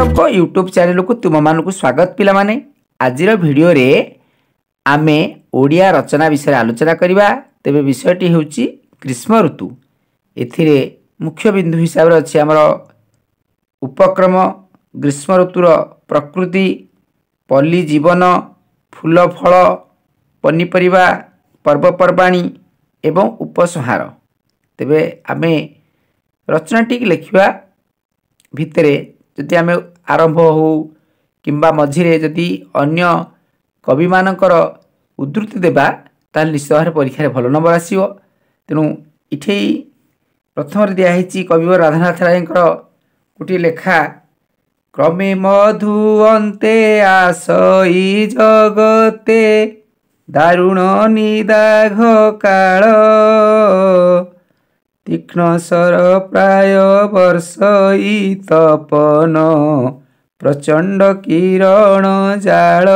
ଲୋକ ୟୁଟ୍ୟୁବ୍ ଚ୍ୟାନେଲକୁ ତୁମମାନଙ୍କୁ ସ୍ୱାଗତ ପିଲାମାନେ ଆଜିର ଭିଡ଼ିଓରେ ଆମେ ଓଡ଼ିଆ ରଚନା ବିଷୟରେ ଆଲୋଚନା କରିବା ତେବେ ବିଷୟଟି ହେଉଛି ଗ୍ରୀଷ୍ମ ଋତୁ ଏଥିରେ ମୁଖ୍ୟ ବିନ୍ଦୁ ହିସାବରେ ଅଛି ଆମର ଉପକ୍ରମ ଗ୍ରୀଷ୍ମ ଋତୁର ପ୍ରକୃତି ପଲ୍ଲୀ ଜୀବନ ଫୁଲ ଫଳ ପନିପରିବା ପର୍ବପର୍ବାଣୀ ଏବଂ ଉପସଂହାର ତେବେ ଆମେ ରଚନାଟିକୁ ଲେଖିବା ଭିତରେ ଯଦି ଆମେ ଆରମ୍ଭ ହେଉ କିମ୍ବା ମଝିରେ ଯଦି ଅନ୍ୟ କବିମାନଙ୍କର ଉଦ୍ଧୃତି ଦେବା ତାହେଲେ ନିଶ୍ଚିତ ଭାବରେ ପରୀକ୍ଷାରେ ଭଲ ନମ୍ବର ଆସିବ ତେଣୁ ଏଠେଇ ପ୍ରଥମରେ ଦିଆହେଇଛି କବିବର ରାଧାନାଥ ରାୟଙ୍କର ଗୋଟିଏ ଲେଖା କ୍ରମେ ମଧୁଅନ୍ତେ ଆସଇ ଜଗତେ ଦାରୁଣ ନିଦାଘ କାଳ ତୀକ୍ଷ୍ଣ ସର ପ୍ରାୟ ବର୍ଷ ଇ ତପନ ପ୍ରଚଣ୍ଡ କିରଣ ଜାଳ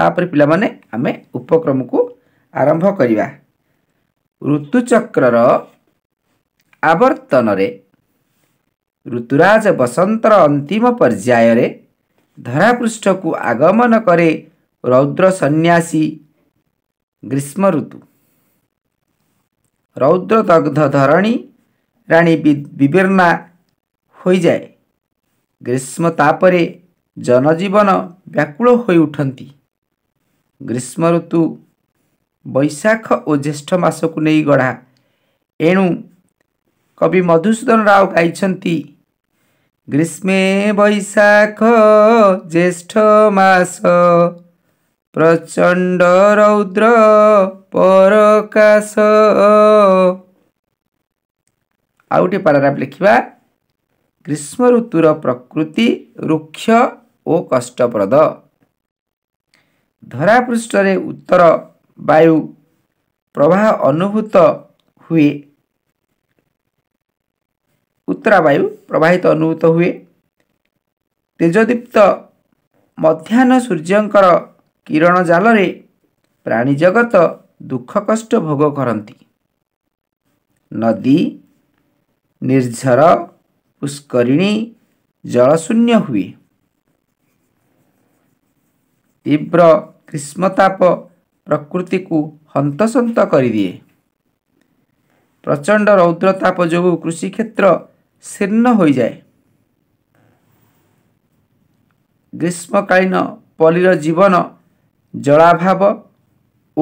ତାପରେ ପିଲାମାନେ ଆମେ ଉପକ୍ରମକୁ ଆରମ୍ଭ କରିବା ଋତୁଚକ୍ରର ଆବର୍ତ୍ତନରେ ଋତୁରାଜ ବସନ୍ତର ଅନ୍ତିମ ପର୍ଯ୍ୟାୟରେ ଧରାପୃଷ୍ଠକୁ ଆଗମନ କରେ ରୌଦ୍ର ସନ୍ନ୍ୟାସୀ ଗ୍ରୀଷ୍ମ ଋତୁ ରୌଦ୍ରଦଗ୍ଧ ଧରଣୀ ରାଣୀ ବିବେର୍ଣ୍ଣା ହୋଇଯାଏ ଗ୍ରୀଷ୍ମ ତାପରେ ଜନଜୀବନ ବ୍ୟାକୁଳ ହୋଇ ଉଠନ୍ତି ଗ୍ରୀଷ୍ମ ଋତୁ ବୈଶାଖ ଓ ଜ୍ୟେଷ୍ଠ ମାସକୁ ନେଇ ଗଢ଼ା ଏଣୁ କବି ମଧୁସୂଦନ ରାଓ ଗାଇଛନ୍ତି ଗ୍ରୀଷ୍ମେ ବୈଶାଖ ଜ୍ୟେଷ୍ଠ ମାସ ପ୍ରଚଣ୍ଡ ରୌଦ୍ର ପରକାଶ ଆଉ ଗୋଟିଏ ପାରାଗ୍ରାଫ ଲେଖିବା ଗ୍ରୀଷ୍ମ ଋତୁର ପ୍ରକୃତି ରୁକ୍ଷ ଓ କଷ୍ଟପ୍ରଦ ଧରାପୃଷ୍ଠରେ ଉତ୍ତର ବାୟୁ ପ୍ରବାହ ଅନୁଭୂତ ହୁଏ ଉତ୍ତରାବାୟୁ ପ୍ରବାହିତ ଅନୁଭୂତ ହୁଏ ତେଜଦୀପ୍ତ ମଧ୍ୟାହ୍ନ ସୂର୍ଯ୍ୟଙ୍କର କିରଣ ଜାଲରେ ପ୍ରାଣୀ ଜଗତ ଦୁଃଖ କଷ୍ଟ ଭୋଗ କରନ୍ତି ନଦୀ ନିର୍ଝର ପୁଷ୍କରିଣୀ ଜଳଶୂନ୍ୟ ହୁଏ ତୀବ୍ର ଗ୍ରୀଷ୍ମତାପ ପ୍ରକୃତିକୁ ହନ୍ତସନ୍ତ କରିଦିଏ ପ୍ରଚଣ୍ଡ ରୌଦ୍ରତାପ ଯୋଗୁଁ କୃଷିକ୍ଷେତ୍ର ଶୀର୍ଣ୍ଣ ହୋଇଯାଏ ଗ୍ରୀଷ୍ମକାଳୀନ ପଲିର ଜୀବନ ଜଳାଭାବ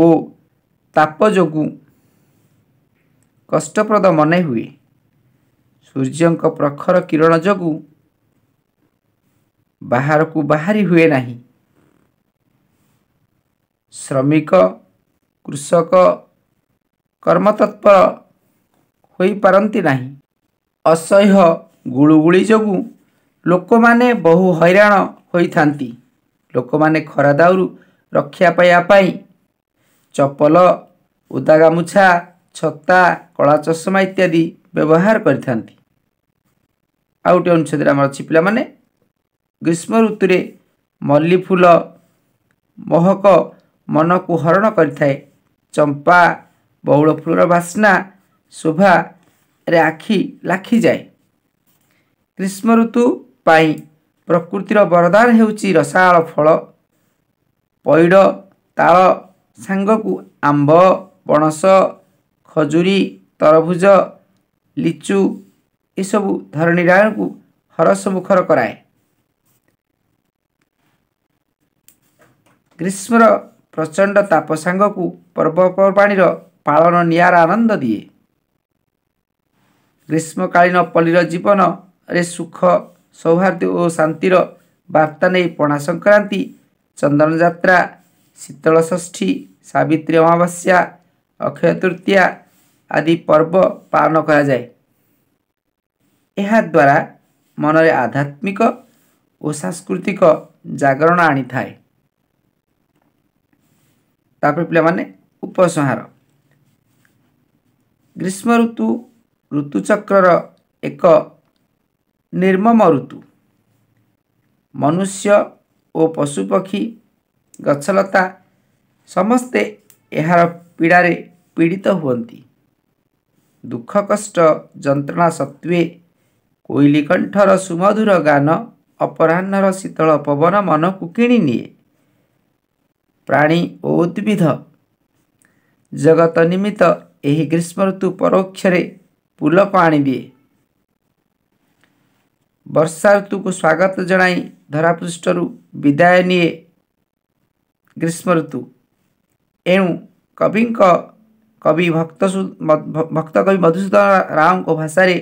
ଓ ତାପ ଯୋଗୁଁ କଷ୍ଟପ୍ରଦ ମନେ ହୁଏ ସୂର୍ଯ୍ୟଙ୍କ ପ୍ରଖର କିରଣ ଯୋଗୁଁ ବାହାରକୁ ବାହାରି ହୁଏ ନାହିଁ ଶ୍ରମିକ କୃଷକ କର୍ମତତ୍ପର ହୋଇପାରନ୍ତି ନାହିଁ ଅସହ୍ୟ ଗୁଳୁଗୁଳି ଯୋଗୁଁ ଲୋକମାନେ ବହୁ ହଇରାଣ ହୋଇଥାନ୍ତି ଲୋକମାନେ ଖରା ଦାଉରୁ ରକ୍ଷା ପାଇବା ପାଇଁ ଚପଲ ଉଦା ଗାମୁଛା ଛତା କଳା ଚଷମା ଇତ୍ୟାଦି ବ୍ୟବହାର କରିଥାନ୍ତି ଆଉ ଗୋଟିଏ ଅନୁଚ୍ଛେଦରେ ଆମର ଅଛି ପିଲାମାନେ ଗ୍ରୀଷ୍ମ ଋତୁରେ ମଲ୍ଲି ଫୁଲ ମହକ ମନକୁ ହରଣ କରିଥାଏ ଚମ୍ପା ବହୁଳ ଫୁଲର ବାସ୍ନା ଶୋଭାରେ ଆଖି ଲାଖିଯାଏ ଗ୍ରୀଷ୍ମ ଋତୁ ପାଇଁ ପ୍ରକୃତିର ବରଦାନ ହେଉଛି ରସାଳ ଫଳ ପଇଡ଼ ତାଳ ସାଙ୍ଗକୁ ଆମ୍ବ ପଣସ ଖଜୁରୀ ତରଭୁଜ ଲିଚୁ ଏସବୁ ଧରଣୀରାୟଣକୁ ହରସ ମୁଖର କରାଏ ଗ୍ରୀଷ୍ମର ପ୍ରଚଣ୍ଡ ତାପ ସାଙ୍ଗକୁ ପର୍ବପର୍ବାଣୀର ପାଳନ ନିଆରା ଆନନ୍ଦ ଦିଏ ଗ୍ରୀଷ୍ମକାଳୀନ ପଲ୍ଲୀର ଜୀବନରେ ସୁଖ ସୌହାର୍ଦ୍ଦ୍ୟ ଓ ଶାନ୍ତିର ବାର୍ତ୍ତା ନେଇ ପଣା ସଂକ୍ରାନ୍ତି ଚନ୍ଦନ ଯାତ୍ରା ଶୀତଳ ଷଷ୍ଠୀ ସାବିତ୍ରୀ ଅମାବାସ୍ୟା ଅକ୍ଷୟ ତୃତୀୟା ଆଦି ପର୍ବ ପାଳନ କରାଯାଏ ଏହାଦ୍ୱାରା ମନରେ ଆଧ୍ୟାତ୍ମିକ ଓ ସାଂସ୍କୃତିକ ଜାଗରଣ ଆଣିଥାଏ ତାପରେ ପିଲାମାନେ ଉପସଂହାର ଗ୍ରୀଷ୍ମ ଋତୁ ଋତୁଚକ୍ରର ଏକ ନିର୍ମମ ଋତୁ ମନୁଷ୍ୟ ଓ ପଶୁପକ୍ଷୀ ଗଛଲତା ସମସ୍ତେ ଏହାର ପୀଡ଼ାରେ ପୀଡ଼ିତ ହୁଅନ୍ତି ଦୁଃଖ କଷ୍ଟ ଯନ୍ତ୍ରଣା ସତ୍ତ୍ୱେ କୋଇଲି କଣ୍ଠର ସୁମଧୁର ଗାନ ଅପରାହ୍ନର ଶୀତଳ ପବନ ମନକୁ କିଣି ନିଏ ପ୍ରାଣୀ ଓ ଉଦ୍ଭିଦ ଜଗତ ନିମିତ୍ତ ଏହି ଗ୍ରୀଷ୍ମ ଋତୁ ପରୋକ୍ଷରେ ପୁଲକ ଆଣିଦିଏ ବର୍ଷା ଋତୁକୁ ସ୍ୱାଗତ ଜଣାଇ ଧରାପୃଷ୍ଠରୁ ବିଦାୟ ନିଏ ଗ୍ରୀଷ୍ମ ଋତୁ ଏଣୁ କବିଙ୍କ କବି ଭକ୍ତ ଭକ୍ତକବି ମଧୁସୂଦନ ରାଓଙ୍କ ଭାଷାରେ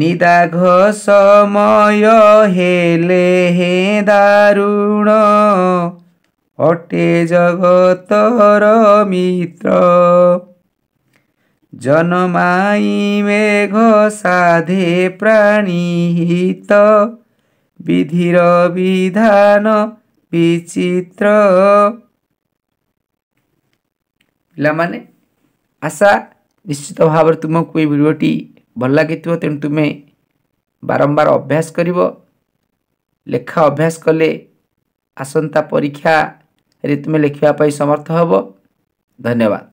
ନିଦାଘ ସମୟ ହେଲେ ହେ ଦାରୁଣ ଅଟେ ଜଗତର ମିତ୍ର জনমাই মেঘ সাধে প্রাণীহিত বিধির বিধান বিচিত্র ପିଲାମାନେ ଆଶା ନିଶ୍ଚିତ ଭାବରେ ତୁମକୁ ଏଇ ଭିଡ଼ିଓଟି ଭଲ ଲାଗିଥିବ ତେଣୁ ତୁମେ ବାରମ୍ବାର ଅଭ୍ୟାସ କରିବ ଲେଖା ଅଭ୍ୟାସ କଲେ ଆସନ୍ତା ପରୀକ୍ଷାରେ ତୁମେ ଲେଖିବା ପାଇଁ ସମର୍ଥ ହେବ ଧନ୍ୟବାଦ